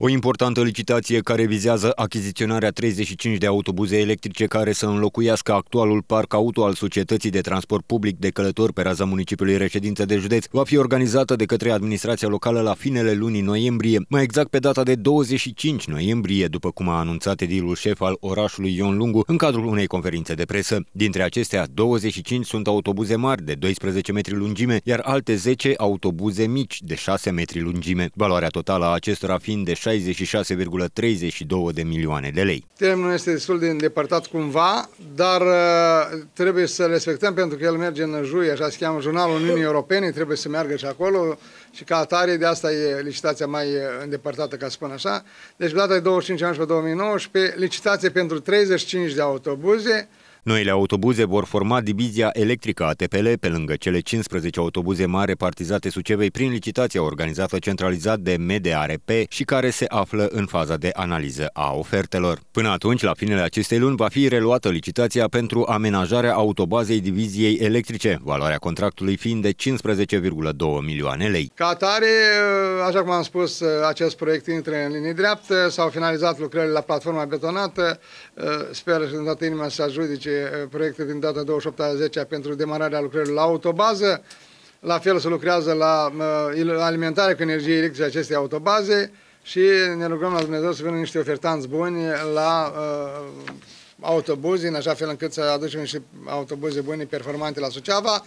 O importantă licitație care vizează achiziționarea 35 de autobuze electrice care să înlocuiască actualul parc auto al Societății de Transport Public de Călători pe raza municipiului Reședință de Județ va fi organizată de către administrația locală la finele lunii noiembrie, mai exact pe data de 25 noiembrie, după cum a anunțat edilul șef al orașului Ion Lungu în cadrul unei conferințe de presă. Dintre acestea, 25 sunt autobuze mari de 12 metri lungime, iar alte 10 autobuze mici de 6 metri lungime. Valoarea totală a acestora fiind de 66,32 de milioane de lei. Termenul este destul de îndepărtat cumva, dar uh, trebuie să respectăm pentru că el merge în juie, așa se cheamă Jurnalul Uniunii Europene, trebuie să meargă și acolo și ca atare de asta e licitația mai uh, îndepărtată, ca să spun așa. Deci data de 25 ianuarie 2019, licitație pentru 35 de autobuze, Noile autobuze vor forma divizia electrică a TPL pe lângă cele 15 autobuze mari repartizate Sucevei prin licitația organizată centralizat de MDARP și care se află în faza de analiză a ofertelor. Până atunci, la finele acestei luni, va fi reluată licitația pentru amenajarea autobazei diviziei electrice, valoarea contractului fiind de 15,2 milioane lei. Ca atare, așa cum am spus, acest proiect intră în linie dreaptă, s-au finalizat lucrările la platforma betonată, sper în toată inima să ajudice proiecte din data 28 10 pentru demararea lucrărilor la autobază. La fel se lucrează la uh, alimentare cu energie electrică aceste autobaze și ne rugăm la Dumnezeu să vină niște ofertanți buni la uh, autobuze, în așa fel încât să aducem niște autobuze bune, performante la Suceava.